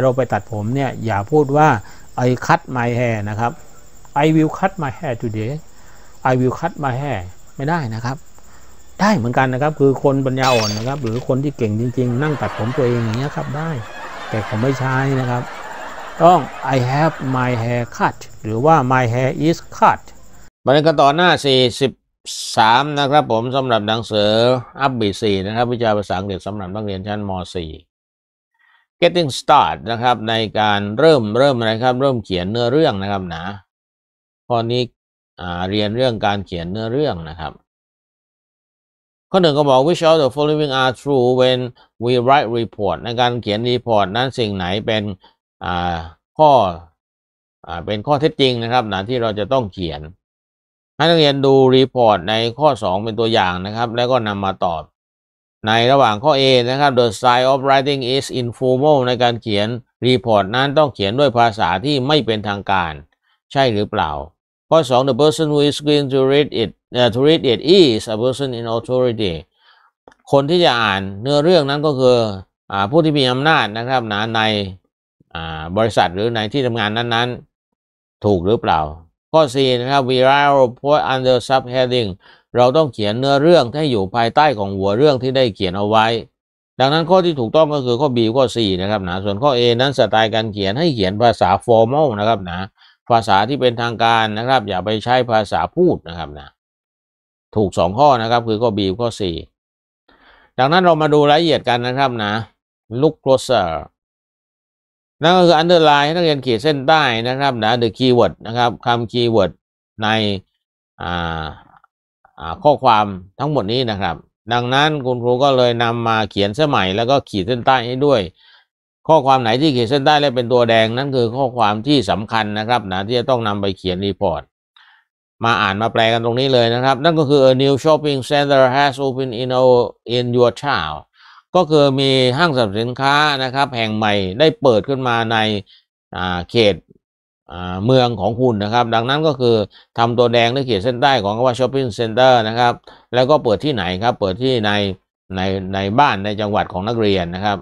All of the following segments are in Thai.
เราไปตัดผมเนี่ยอย่าพูดว่า I cut my hair นะครับ I will cut my hair today I will cut my hair ไม่ได้นะครับ ได้เหมือนกันนะครับคือคนปัญญาอ่อนนะครับหรือคนที่เก่งจริงๆ นั่งตัดผมตัวเองอย่างเงี้ยครับได้ แต่ผมไม่ใช้นะครับ ต้อง I have my hair cut หรือว่า my hair is cut มาในกันต่อหน้า 43 นะครับผมสำหรับหนังสืออัพบี 4 นะครับ วิชาภาษาอังกฤษสำหรับนักเรียนชั้นม .4 getting start นะครับในการเริ่มเริ่มอะไรครับเริ่มเขียนเนื้อเรื่องนะครับนะข้อนี้เรียนเรื่องการเขียนเนื้อเรื่องนะครับ ข้อหนึ่งก็บอก which of the following are true when we write report ในการเขียนรีพอร์ตนั้นสิ่งไหนเป็นข้ออเป็นข้อเท็จจริงนะครับนะที่เราจะต้องเขียนให้นักเรียนดูรีพอร์ตในข้อ 2 เป็นตัวอย่างนะครับ แล้วก็นำมาตอบในระหว่างข้อ A นะครับ the style of writing is informal ในการเขียนรีพอร์ตนั้นต้องเขียนด้วยภาษาที่ไม่เป็นทางการใช่หรือเปล่า ข้อ 2 the person who is going to read it uh, to read it is a person in authority คนที่จะอ่านเนื้อเรื่องนั้นก็คืออผู้ที่มีอำนาจนะครับนะในบริษัทหรือในที่ทำงานนั้นๆ ถูกหรือเปล่าข้อ 4 นะครับ viral report under subheading เราต้องเขียนเนื้อเรื่องให้อยู่ภายใต้ของหัวเรื่องที่ได้เขียนเอาไว้ ดังนั้นข้อที่ถูกต้องก็คือข้อ B ข้อ4นะครับ นะ ส่วนข้อ A นั้นสไตล์การเขียนให้เขียนภาษา formal นะครับ นะ ภาษาที่เป็นทางการนะครับ อย่าไปใช้ภาษาพูดนะครับ นะ ถูก 2 ข้อนะครับ คือข้อ B ข้อ4ดังนั้นเรามาดูรายละเอียดกันนะครับ นะ look closer นั่นก็คืออันเดอร์ไลน์ให้นักเรียนขีดเส้นใต้นะครับนะ the keyword นะครับคำคีย์เวิร์ดในข้อความทั้งหมดนี้นะครับดังนั้นคุณครูก็เลยนำมาเขียนเส้นใหม่แล้วก็ขีดเส้นใต้ให้ด้วย ข้อความไหนที่ขีดเส้นใต้และเป็นตัวแดง นั่นคือข้อความที่สำคัญนะครับนะที่จะต้องนำไปเขียนรีพอร์ตมาอ่านมาแปลกันตรงนี้เลยนะครับ นั่นก็คือ a new shopping center has opened in our in your town ก็คือมีห้างสรรพสินค้านะครับ แห่งใหม่ได้เปิดขึ้นมาในเขตเมืองของคุณนะครับ ดังนั้นก็คือทำตัวแดงในเขตเส้นใต้ของคำว่าช้อปปิ้งเซ็นเตอร์นะครับแล้วก็เปิดที่ไหนครับ เปิดที่ในในในบ้านในจังหวัดของนักเรียนนะครับ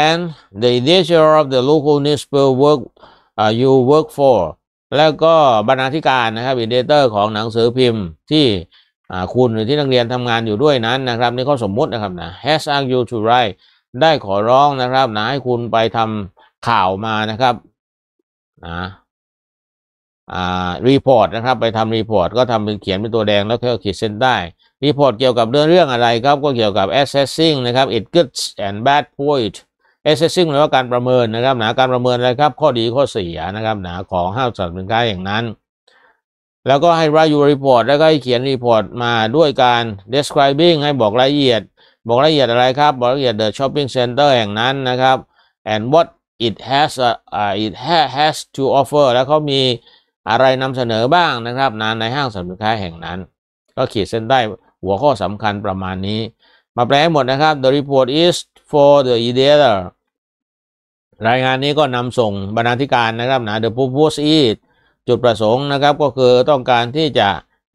and the n a i t u r of the local newspaper work uh, you work for แล้วก็บรรณาธิการนะครับอินเดเตอร์ของหนังสือพิมพ์ที่คุณหรือที่นักเรียนทำงานอยู่ด้วยนั้นนะครับนี่เขาสมมุตินะครับนะ has asked you to write ได้ขอร้องนะครับนะให้คุณไปทำข่าวมานะครับนะรีพอร์ตนะครับไปทำรีพอร์ตก็ทำเป็นเขียนเป็นตัวแดงแล้วก็ขีดเส้นได้รีพอร์ตเกี่ยวกับเรื่องเรื่องอะไรครับก็เกี่ยวกับ assessing นะครับ it g o o d and bad point assessing แปลว่าการประเมินนะครับหนาการประเมินอะไรครับ ข้อดีข้อเสียนะครับหนาของห้าวสว์เป็นกายอย่างนั้นแล้วก็ให้ write your report แล้วก็ให้เขียนรีพอร์ตมาด้วยการ describing ให้บอกรายละเอียด บอกรายละเอียดอะไรครับ บอกรายละเอียด the shopping center แห่งนั้นนะครับ and what it has uh, it has to offer แล้วเขามีอะไรนำเสนอบ้างนะครับนานในห้างสรรพสินค้าแห่งนั้น ก็ขีดเส้นใต้หัวข้อสำคัญประมาณนี้ มาแปลให้หมดนะครับ the report is for the editor รายงานนี้ก็นำส่งบรรณาธิการนะครับนะ the purpose is จุดประสงค์นะครับก็คือต้องการที่จะ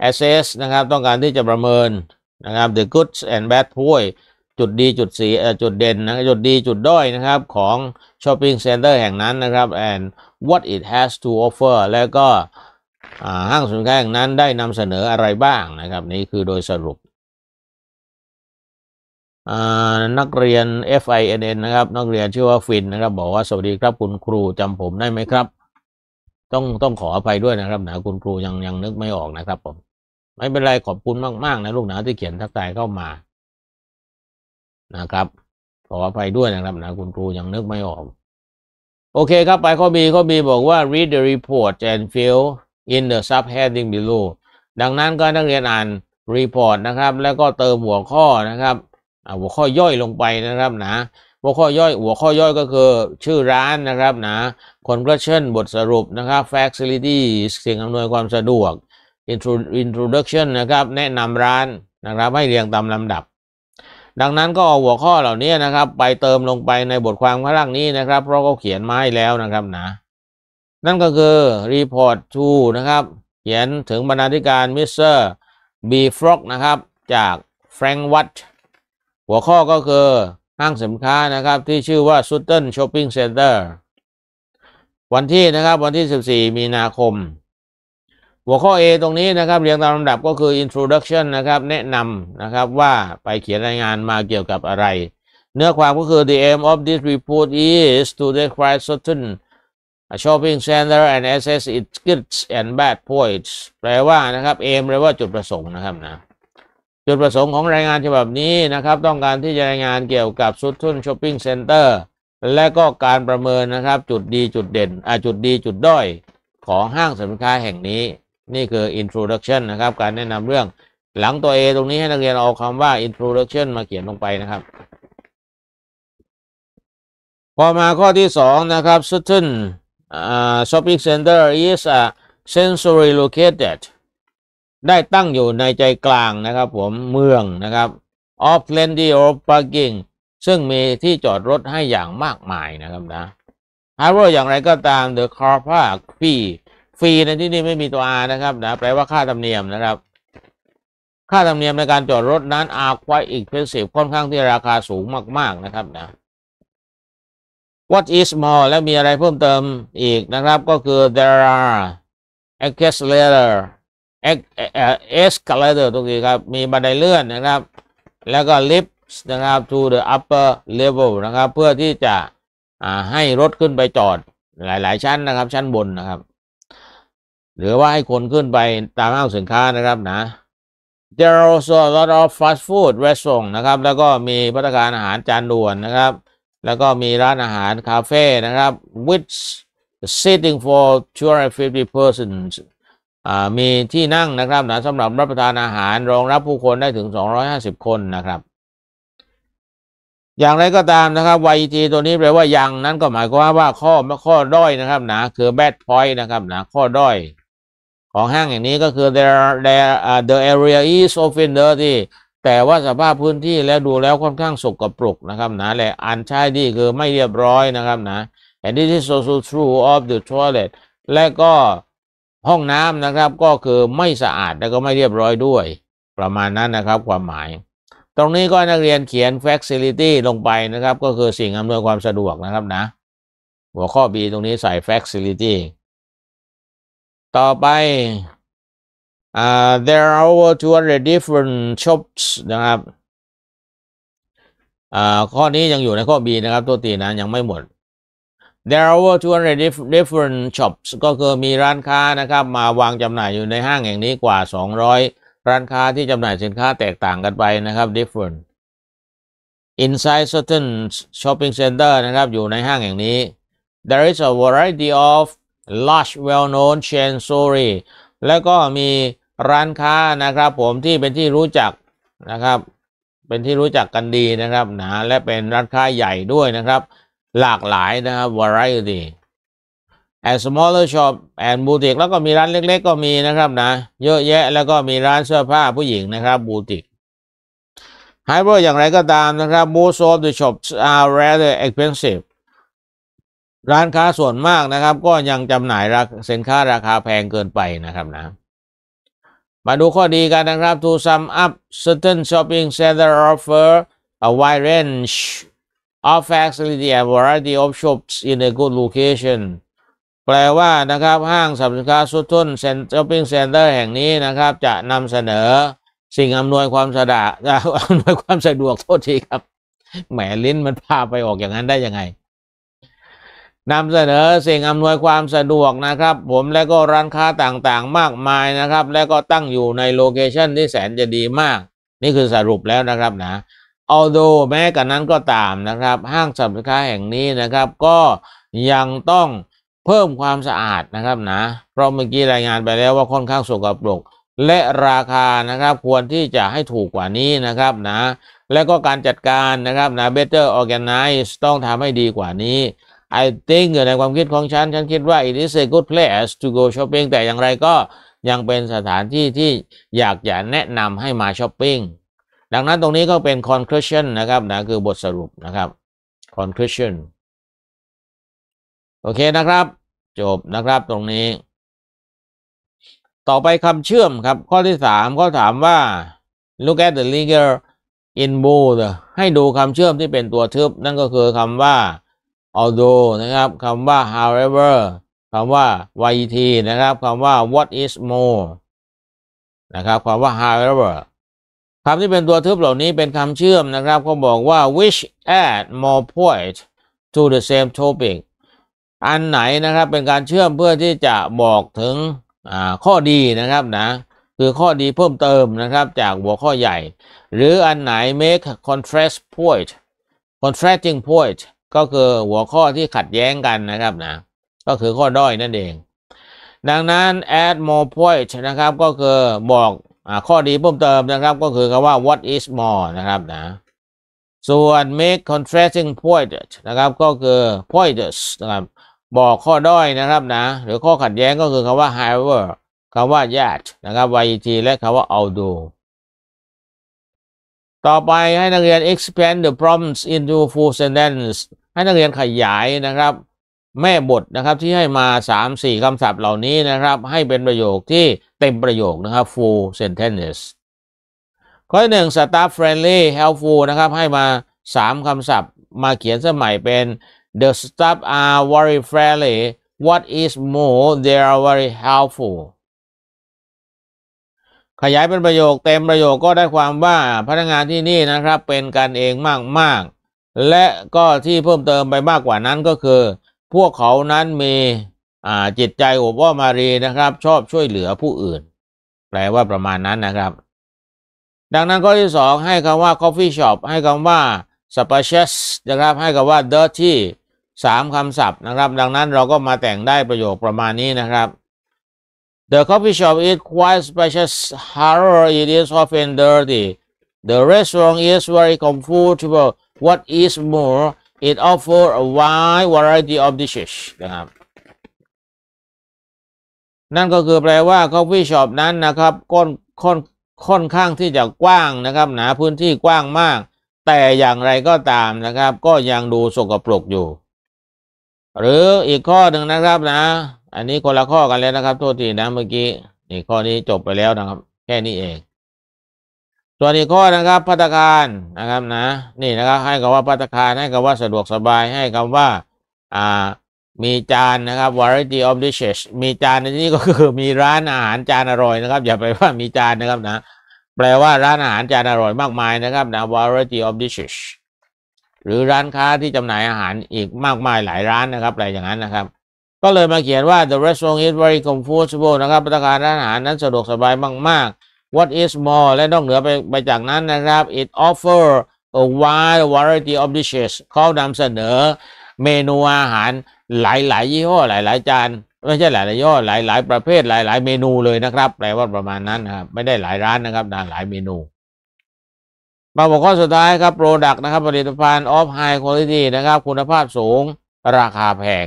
assess นะครับต้องการที่จะประเมินนะครับ the goods and bad point จุดดีจุดสีจุดเด่นนะจุดดีจุดด้อยนะครับของ shopping center แห่งนั้นนะครับ and what it has to offer แล้วก็ห้างสินค้าแห่งนั้นได้นำเสนออะไรบ้างนะครับนี่คือโดยสรุป นักเรียน FINN นะครับนักเรียนชื่อว่าฟินนะครับบอกว่าสวัสดีครับคุณครูจำผมได้ไหมครับต้องต้องขออภัยด้วยนะครับนะคุณครูยังยังนึกไม่ออกนะครับผมไม่เป็นไร ขอบคุณมากๆนะลูกหนาที่เขียนทักทายเข้ามา นะครับ ขออภัยด้วยนะครับนะคุณครูยังนึกไม่ออก โอเคครับไปข้อบีข้อบีบอกว่า read the report and fill in the subheading below ดังนั้นก็นักเรียนอ่าน report นะครับ แล้วก็เติมหัวข้อนะครับหัวข้อย่อยลงไปนะครับนะหัวข้อย่อยหัวข้อย่อยก็คือชื่อร้านนะครับนะคนกระช s นบทสรุปนะครับ facility สิ่งอำนวยความสะดวก introduction นะครับ แนะนำร้านนะครับ ให้เรียงตามลำดับ ดังนั้นก็เอาหัวข้อเหล่านี้นะครับ ไปเติมลงไปในบทความข้างล่างนี้นะครับ เพราะเขาเขียนมาให้แล้วนะครับนะนั่นก็คือ report to นะครับเขียนถึงบรรณาธิการมิสเตอร์บีฟรอกนะครับ จากแฟรงก์วัตหัวข้อก็คือห้างสินค้านะครับที่ชื่อว่าซูเทิลช้อปปิ้งเซ็นเตอร์วันที่นะครับวันที่ 14 มีนาคม หัวข้อ A ตรงนี้นะครับเรียงตามลำดับก็คือ introduction นะครับ แนะนำนะครับว่าไปเขียนรายงานมาเกี่ยวกับอะไร เนื้อความก็คือ the aim of this report is to describe certain shopping center and assess its g o o d and bad points แปลว่านะครับ aim แปลว่าจุดประสงค์นะครับนะจุดประสงค์ของรายงานฉบับนี้นะครับ ต้องการที่จะรายงานเกี่ยวกับซุดทุนช้อปปิ้งเซ็นเตอร์และก็การประเมินนะครับ จุดดีจุดเด่นอาจุดดีจุดด้อย ของห้างสินค้าแห่งนี้นี่คือ introduction นะครับ การแนะนำเรื่องหลังตัว A ตรงนี้ให้นักเรียนเอาคำว่า introduction มาเขียนลงไปนะครับ พอมาข้อที่ 2 นะครับ Sutton uh, Shopping Center is a sensory located ได้ตั้งอยู่ในใจกลางนะครับ ผมเมืองนะครับ of plenty of parking ซึ่งมีที่จอดรถให้อย่างมากมายนะครับนะ h าร์ v e r อย่างไรก็ตาม the car park fee ฟรีในที่นี้ไม่มีตัว R นะครับนะแปลว่าค่าธรรมเนียมนะครับ ค่าธรรมเนียมในการจอดรถนั้น are quite expensive ค่อนข้างที่ราคาสูงมากๆนะครับนะ what is more และมีอะไรเพิ่มเติมอีกนะครับ ก็คือ there are a c c e l e r a t o r เอ็กเอสกเลเตอร์ตรงนี้ครับ มีบันไดเลื่อนนะครับ แล้วก็ลิฟต์นะครับ to the upper level นะครับ เพื่อที่จะให้รถขึ้นไปจอด หลาย ๆชั้นนะครับชั้นบนนะครับ หรือว่าให้คนขึ้นไปตามห้างสินค้านะครับนะ there are also a lot of fast food restaurant นะครับแล้วก็มีพัตคารอาหารจานด่วนนะครับ แล้วก็มีร้านอาหารคาเฟ่นะครับ which sitting for 250 persons มีที่นั่งนะครับนะสำหรับรับประทานอาหารรองรับผู้คนได้ถึง 250 คนนะครับ อย่างไรก็ตามนะครับ YT ตัวนี้แปลว่ายังนั้นก็หมายความว่าข้อข้อด้อยนะครับนะ คือ bad point นะครับนะ ข้อด้อย ของห้างอย่างนี้ก็คือ there there uh, the area is often dirty แต่ว่าสภาพพื้นที่แล้วดูแล้วค่อนข้างสกปรกนะครับนะ และอันใช่ดีคือไม่เรียบร้อยนะครับ นะ and this is also true of the toilet และก็ห้องน้ำนะครับก็คือไม่สะอาดและก็ไม่เรียบร้อยด้วย ประมาณนั้นนะครับ ความหมาย ตรงนี้ก็นักเรียนเขียน facility ลงไปนะครับ ก็คือสิ่งอำนวยความสะดวกนะครับนะ หัวข้อ B ตรงนี้ใส่ facility ต่อไป uh, there are over 200 different shops นะครับ uh, ข้อนี้ยังอยู่ในข้อ B นะครับ ตัวตีนะยังไม่หมด there are over 200 different shops ก็คือมีร้านค้านะครับ มาวางจำหน่ายอยู่ในห้างแห่งนี้กว่า 200 ร้านค้าที่จำหน่ายสินค้าแตกต่างกันไปนะครับ different inside certain shopping center นะครับอยู่ในห้างแห่งนี้ there is a variety of large well-known chain s t o r e แล้วก็มีร้านค้านะครับผมที่เป็นที่รู้จักนะครับ เป็นที่รู้จักกันดีนะครับ หนาและเป็นร้านค้าใหญ่ด้วยนะครับหลากหลายนะครับ variety and smaller shop and boutique แล้วก็มีร้านเล็กๆก็มีนะครับนะเยอะแยะแล้วก็มีร้านเสื้อผ้าผู้หญิงนะครับบูติกไฮเปอร์อย่างไรก็ตามนะครับ most of the shops are rather expensive ร้านค้าส่วนมากนะครับก็ยังจำหน่ายราสินค้าราคาแพงเกินไปนะครับนะมาดูข้อดีกันนะครับ to sum up certain shopping c e n t e r offer a wide range o f facility have variety of shops in a good location แปลว่านะครับ ห้างสรรพสินค้าสุดทุนเซ็นช้อปปิ้งเซ็นเตอร์แห่งนี้นะครับ จะนำเสนอสิ่งอำนวยความสะดวกอำนวยความสะดวกโทษทีครับแหมลิ้นมันพาไปออกอย่างนั้นได้ยังไงนำเสนอ สิ่งอำนวยความสะดวกนะครับ ผมและก็ร้านค้าต่างๆ มากมายนะครับและก็ตั้งอยู่ในโลเคชันที่แสนจะดีมาก นี่คือสรุปแล้วนะครับนะเอาดูแม้กระนั้นก็ตามนะครับ ห้างสรรพสินค้าแห่งนี้นะครับ ก็ยังต้องเพิ่มความสะอาดนะครับนะ เพราะเมื่อกี้รายงานไปแล้วว่าค่อนข้างสกปรก และราคานะครับควรที่จะให้ถูกกว่านี้นะครับนะ และก็การจัดการนะครับนะ better organize ต้องทำให้ดีกว่านี้ I think ในความคิดของฉัน ฉันคิดว่า it is a good place to go shopping แต่อย่างไรก็ยังเป็นสถานที่ที่อยากจะแนะนำให้มาช้อปปิ้งดังนั้นตรงนี้ก็เป็น conclusion นะครับนะคือบทสรุปนะครับ conclusion โอเคนะครับ จบนะครับตรงนี้ ต่อไปคำเชื่อมครับ ข้อที่สามข้อถามว่า look at the legal in bold ให้ดูคำเชื่อมที่เป็นตัวทึบ นั่นก็คือคำว่า although นะครับคำว่า however คำว่า y t นะครับคำว่า what is more นะครับคำว่า however คำที่เป็นตัวทึบเหล่านี้เป็นคำเชื่อมนะครับก็บอกว่า which add more point to the same topic อันไหนนะครับเป็นการเชื่อมเพื่อที่จะบอกถึงข้อดีนะครับนะคือข้อดีเพิ่มเติมนะครับจากหัวข้อใหญ่ หรืออันไหน make contrast point contrasting point ก็คือหัวข้อที่ขัดแย้งกันนะครับนะก็คือข้อด้อยนั่นเอง ดังนั้น add more point นะครับก็คือบอกข้อดีเพิ่มเติมนะครับก็คือคำว่า what is more นะครับนะ ส่วน make contrasting point s นะครับก็คือ p o i n t s นะครับบอกข้อด้อยนะครับนะหรือข้อขัดแย้งก็คือคำว่า however คำว่า yet นะครับ yet และคำว่า although ต่อไปให้นักเรียน expand the prompts into full sentence ให้นักเรียนขยายนะครับ แม่บทนะครับที่ให้มา 3-4คำศัพท์เหล่านี้นะครับ ให้เป็นประโยคที่เต็มประโยคนะครับ full sentences ข้อหนึ่ง staff friendly helpful นะครับให้มาสามคำศัพท์มาเขียนสมัยเป็น the staff are very friendly what is more they are very helpful ขยายเป็นประโยคเต็มประโยคก็ได้ความว่าพนักงานที่นี่นะครับเป็นกันเองมากมากและก็ที่เพิ่มเติมไปมากกว่านั้นก็คือ พวกเขานั้นมีจิตใจโอบว่ามารีนะครับ ชอบช่วยเหลือผู้อื่น แปลว่าประมาณนั้นนะครับ ดังนั้นข้อที่สอง ให้คำว่า coffee shop ให้คำว่า spacious นะครับ ให้คำว่า dirty สามคำศัพท์นะครับ ดังนั้นเราก็มาแต่งได้ประโยคประมาณนี้นะครับ The coffee shop is quite spacious, however it is often dirty. The restaurant is very comfortable. What is more, it offers a wide variety of dishes นะครับนั่นก็คือแปลว่าคอฟฟี่ช็อปนั้นนะครับก้นค่อนค่อนข้างที่จะกว้างนะครับหนาพื้นที่กว้างมาก แต่อย่างไรก็ตามนะครับ ก็ยังดูสกปรกอยู่ หรืออีกข้อหนึ่งนะครับนะ อันนี้คนละข้อกันแล้วนะครับโทษทีนะเมื่อกี้นี่ข้อนี้จบไปแล้วนะครับ แค่นี้เองส่วนอีกข้อนะครับพัตคารนะครับนะ นี่นะครับ ให้คำว่าพัตคารให้คำว่าสะดวกสบายให้คำว่า อ่ามีจานนะครับ variety of dishes มีจานในี่นี้ก็คือมีร้านอาหารจานอร่อยนะครับอย่าไปว่ามีจานนะครับนะ แปลว่าร้านอาหารจานอร่อยมากมายนะครับนะ variety of dishes หรือร้านค้าที่จำหน่ายอาหารอีกมากมายหลายร้านนะครับอะไรอย่างนั้นนะครับ ก็เลยมาเขียนว่า the restaurant is very comfortable นะครับประการร้านอาหารนั้นสะดวกสบายมากๆ what is more และนอกเหนือไปไปจากนั้นนะครับ it offer a wide variety of dishes เขานำเสนอเมนูอาหารหลาย ๆยี่ห้อหลายๆจานไม่ใช่หลายๆย่อหลาย ๆ ประเภทหลาย ๆ เมนูเลยนะครับ แปลว่าประมาณนั้นนะครับไม่ได้หลายร้านนะครับนะหลายเมนู มาบอกข้อสุดท้ายครับโปรดักต์นะครับ ผลิตภัณฑ์ออฟไฮคุณภาพนะครับ คุณภาพสูง ราคาแพง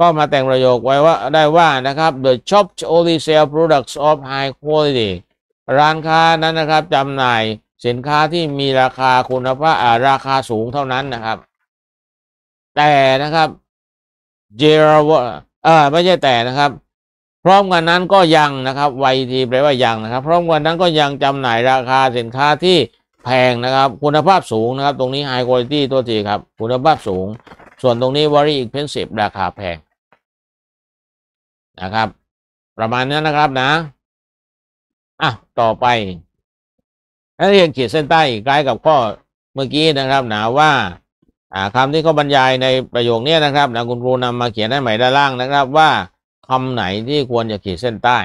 ก็มาแต่งประโยคไว้ว่าได้ว่านะครับ the shop only sell products of high quality ร้านค้านั้นนะครับจำหน่ายสินค้าที่มีราคาคุณภาพราคาสูงเท่านั้นนะครับแต่นะครับเจรวเออไม่ใช่แต่นะครับ พร้อมกันนั้นก็ยังนะครับไวทีแปลว่ายังนะครับ พร้อมกันนั้นก็ยังจำหน่ายราคาสินค้าที่แพงนะครับ คุณภาพสูงนะครับ ตรงนี้ high quality ตัวทีครับ คุณภาพสูง ส่วนตรงนี้ very expensive ราคาแพงนะครับ ประมาณนี้นะครับ นะอ่ะต่อไปนักเรียนขีดเส้นใต้คล้ายกับข้อเมื่อกี้นะครับ หนาว่าค่าคที่เขาบรรยายในประโยคนี้นะครับนะคุณครูนำมาเขียนให้ใหม่ด้านล่างนะครับ ว่า คำไหนที่ควรจะขีดเส้นใต้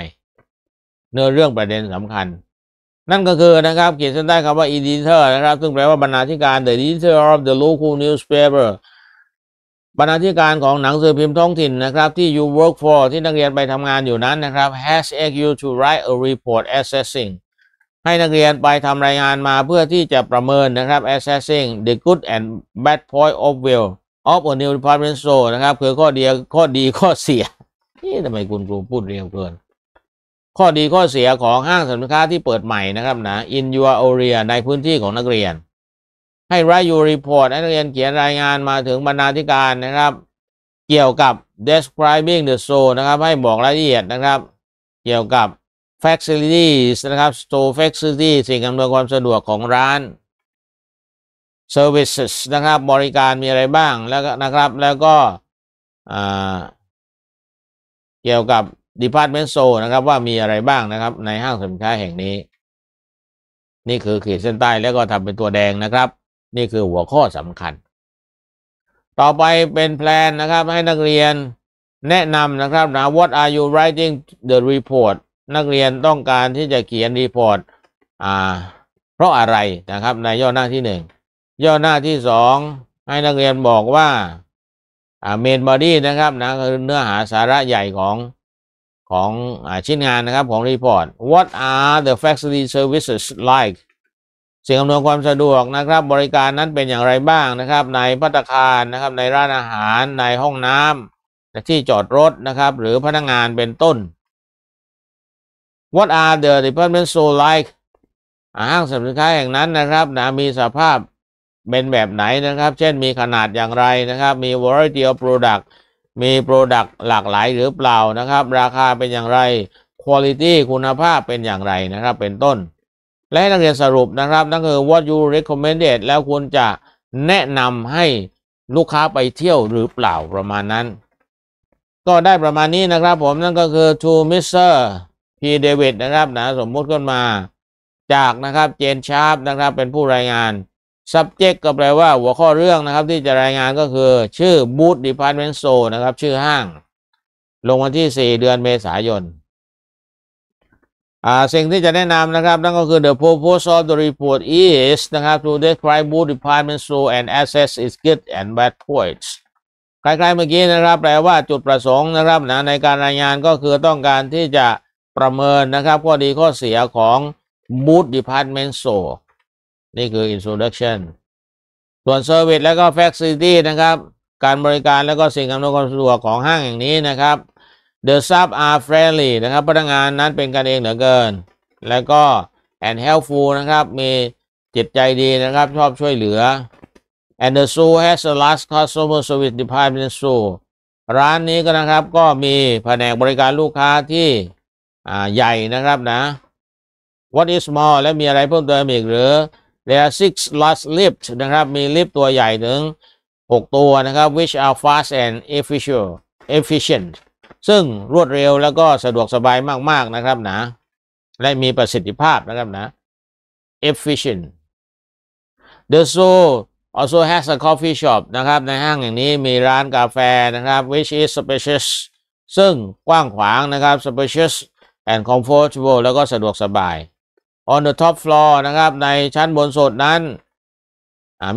เนื้อเรื่องประเด็นสำคัญ นั่นก็คือนะครับขีดเส้นใต้คำว่า editor นะครับ ซึ่งแปลว่าบรรณาธิการ the editor of the local newspaper บรรณาธิการของหนังสือพิมพ์ท้องถิ่นนะครับ ที่ you work for ที่นักเรียนไปทำงานอยู่นั้นนะครับ has asked you to write a report assessing ให้นักเรียนไปทำรายงานมาเพื่อที่จะประเมินนะครับ assessing the good and bad point of view of a new department store นะครับคือข้อดีข้อดีข้อเสียนี่ทำไมคุณครูพูดเร็วเกินข้อดีข้อเสียของห้างสินค้าที่เปิดใหม่นะครับนะ in your area ในพื้นที่ของนักเรียน ให้ write your report นักเรียนเขียนรายงานมาถึงบรรณาธิการนะครับ เกี่ยวกับ describing the store นะครับ ให้บอกรายละเอียดนะครับ เกี่ยวกับ facilities นะครับ store facilities สิ่งอำนวยความสะดวกของร้าน services นะครับ บริการมีอะไรบ้างแล้วนะครับ แล้วก็เกี่ยวกับ department store นะครับ ว่ามีอะไรบ้างนะครับ ในห้างสินค้าแห่งนี้ นี่คือขีดเส้นใต้ แล้วก็ทำเป็นตัวแดงนะครับ นี่คือหัวข้อสำคัญ ต่อไปเป็นแพลนนะครับให้นักเรียนแนะนำนะครับนะ what are you writing the report นักเรียนต้องการที่จะเขียนรีพอร์ตอ่าเพราะอะไรนะครับ ในย่อหน้าที่หนึ่งย่อหน้าที่สองให้นักเรียนบอกว่าเมนบอดี้นะครับนะคือเนื้อหาสาระใหญ่ของของอชิ้นงานนะครับของรีพอร์ต What are the facility services like สิ่งอำนวยความสะดวกนะครับ บริการนั้นเป็นอย่างไรบ้างนะครับ ในพัตคารนะครับ ในร้านอาหารในห้องน้ำที่จอดรถนะครับ หรือพนักงงานเป็นต้น What are the department store like ห้างสรรพสินค้าแห่งนั้นนะครับนะมีสภาพเป็นแบบไหนนะครับ เช่นมีขนาดอย่างไรนะครับ มี variety of product มี product หลากหลายหรือเปล่านะครับ ราคาเป็นอย่างไร quality คุณภาพเป็นอย่างไรนะครับ เป็นต้น และ้นักเรียนสรุปนะครับ นั่นคือ what you recommended แล้วควรจะแนะนำให้ลูกค้าไปเที่ยวหรือเปล่าประมาณนั้น ก็ได้ประมาณนี้นะครับ ผมนั่นก็คือ to Mr พีเดวิดนะครับนะสมมุติขึ้นมา จากนะครับเจนชาร์ปนะครับ เป็นผู้รายงาน subject ก็แปลว่าหัวข้อเรื่องนะครับ ที่จะรายงานก็คือ ชื่อ Boot Department Store นะครับ ชื่อห้าง ลงวันที่ 4 เดือนเมษายนสิ่งที่จะแนะนำนะครับนั่นก็คือ the purpose of the report is นะครับ to describe Boot Department Store and assess its good and bad points คล้ายๆเมื่อกี้นะครับแปลว่าจุดประสงค์นะครับนะในการรายงานก็คือต้องการที่จะประเมินนะครับข้อดีข้อเสียของ Boot Department So นี่คือ Introduction ส่วน Service และก็ Facility นะครับ การบริการและก็สิ่งอำนวยความสะดวกของห้างแห่งนี้นะครับ The s t a f f are friendly นะครับ พนักงานนั้นเป็นกันเองเหลือเกิน แล้วก็ and helpful นะครับ มีจิตใจดีนะครับ ชอบช่วยเหลือ and the zoo has the last customer service department zoo ร้านนี้ก็นะครับก็มีแผนกบริการลูกค้าที่ใหญ่นะครับนะ what is s m a l l และมีอะไรเพิ่มเติมอีกหรือ there are six large lifts นะครับ มีลิฟต์ตัวใหญ่ถึง 6 ตัวนะครับ which are fast and efficient efficient ซึ่งรวดเร็วแล้วก็สะดวกสบายมากๆนะครับนะ และมีประสิทธิภาพนะครับนะ efficient the zoo also has a coffee shop นะครับ ในห้างอย่างนี้มีร้านกาแฟนะครับ which is spacious ซึ่งกว้างขวางนะครับ spacious and comfortable แล้วก็สะดวกสบาย on the top floor นะครับ ในชั้นบนสุดนั้น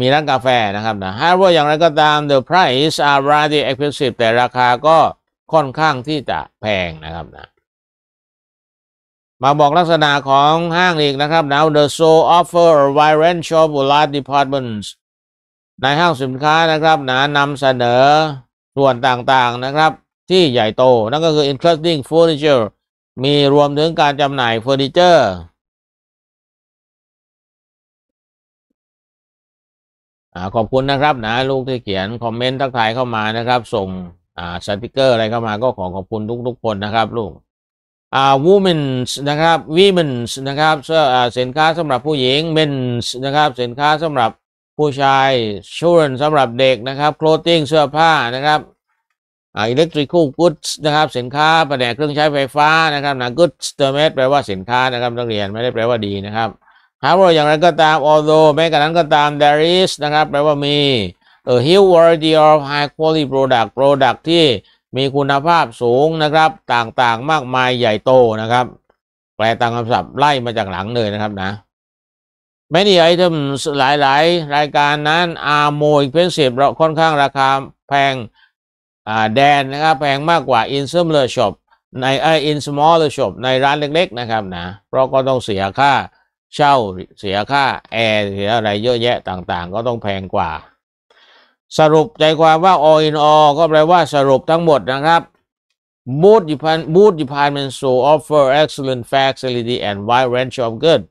มีร้านกาแฟนะครับนะ however อย่างไรก็ตาม the price are rather expensive แต่ราคาก็ค่อนข้างที่จะแพงนะครับนะมาบอกลักษณะของห้างอีกนะครับ now the store offer a wide range of large departments ในห้างสินค้านะครับนะนำเสนอส่วนต่างๆนะครับ ที่ใหญ่โต นั่นก็คือ including furniture มีรวมถึงการจำหน่ายเฟอร์นิเจอร์ขอบคุณนะครับนะลูกที่เขียนคอมเมนต์ทักทายเข้ามานะครับ ส่งสติกเกอร์อะไรเข้ามาก็ขอขอบคุณทุกๆคนนะครับลูกอ่าู o m นส์นะครับวี o มนส์นะครับสินค้าสำหรับผู้หญิงเมนส์นะครับสินค้าสำหรับผู้ชายชูร l สำหรับเด็กนะครับโคลติ i n เสื้อผ้านะครับอิเล็กทริคูลกู๊ดนะครับสินค้าแผนกเครื่องใช้ไฟฟ้า นะครับนะกู๊ดเตอร์เมสแปลว่าสินค้านะครับต้องเรียนไม่ได้แปลว่าดีนะครับครับวราอย่างไรก็ตาม although แม้กระนั้นก็ตาม there is นะครับ แปลว่ามี a huge variety of high quality product product ที่มีคุณภาพสูงนะครับ ต่างๆ มากมายใหญ่โตนะครับ แปลตามคำศัพท์ไล่มาจากหลังเลยนะครับนะ many items หลายๆ รายการนั้น are more expensive เราค่อนข้างราคาแพงแดนนะครับแพงมากกว่า in smaller shop ในไอสมอลเลอร์ช็อปในร้านเล็กๆนะครับนะ เพราะก็ต้องเสียค่าเช่าเสียค่า แอร์เสียอะไรเยอะแยะต่างๆ ก็ต้องแพงกว่า สรุปใจความว่า all in all ก็แปลว่าสรุปทั้งหมดนะครับ Both departments will offer excellent facility and wide range of goods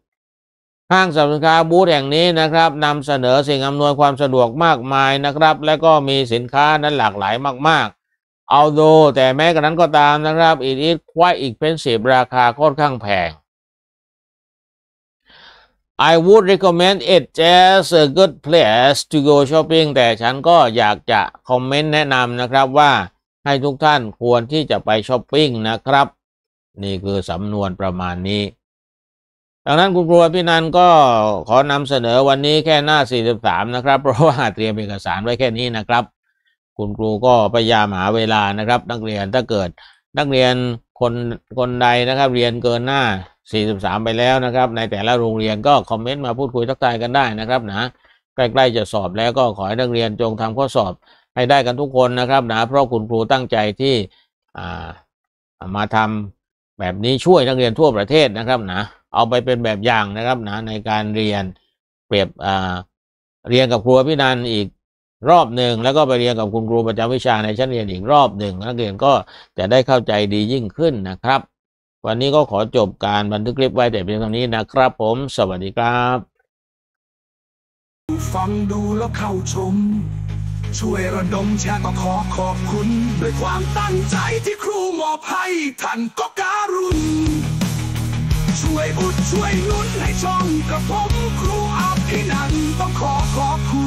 ห้างสรรพสินค้าบูธแห่งนี้นะครับนำเสนอสิ่งอำนวยความสะดวกมากมายนะครับ และก็มีสินค้านั้นหลากหลายมากๆเอาโดแต่แม้กระนั้นก็ตามนะครับอีทีทควายอีกเป็นสิบราคาค่อนข้างแพง I would recommend it as a good place to go shopping แต่ฉันก็อยากจะคอมเมนต์แนะนำนะครับว่าให้ทุกท่านควรที่จะไปช้อปปิ้งนะครับ นี่คือสำนวนประมาณนี้ดังนั้นคุณครูพี่นันก็ขอนำเสนอวันนี้แค่หน้า 43 นะครับ เพราะว่าเตรียมเอกสารไว้แค่นี้นะครับ คุณครูก็พยายามหาเวลานะครับนักเรียนถ้าเกิดนักเรียนคนคนใดนะครับ เรียนเกินหน้า 43 ไปแล้วนะครับ ในแต่ละโรงเรียนก็คอมเมนต์มาพูดคุยทักทายกันได้นะครับนะใกล้ ๆจะสอบแล้วก็ขอให้นักเรียนจงทำข้อสอบให้ได้กันทุกคนนะครับนะเพราะคุณครูตั้งใจที่มาทำแบบนี้ช่วยนักเรียนทั่วประเทศนะครับนะเอาไปเป็นแบบอย่างนะครับนะในการเรียนเปรียบเรียนกับครูพินันอีกรอบหนึ่งแล้วก็ไปเรียนกับคุณครูประจำวิชาในชั้นเรียนอีกรอบหนึ่งนักเรียนก็จะได้เข้าใจดียิ่งขึ้นนะครับ วันนี้ก็ขอจบการบันทึกคลิปไว้แต่เพียงเท่านี้นะครับ ผม สวัสดีครับฟังดูแล้วเข้าชมช่วยระดมแชร์ก็ขอขอบคุณด้วยความตั้งใจที่ครูมอบให้ท่านก็การุณช่วยอุดช่วยนุนให้ช่องกับผมครูอาพทีนันต้องขอขอบคุณ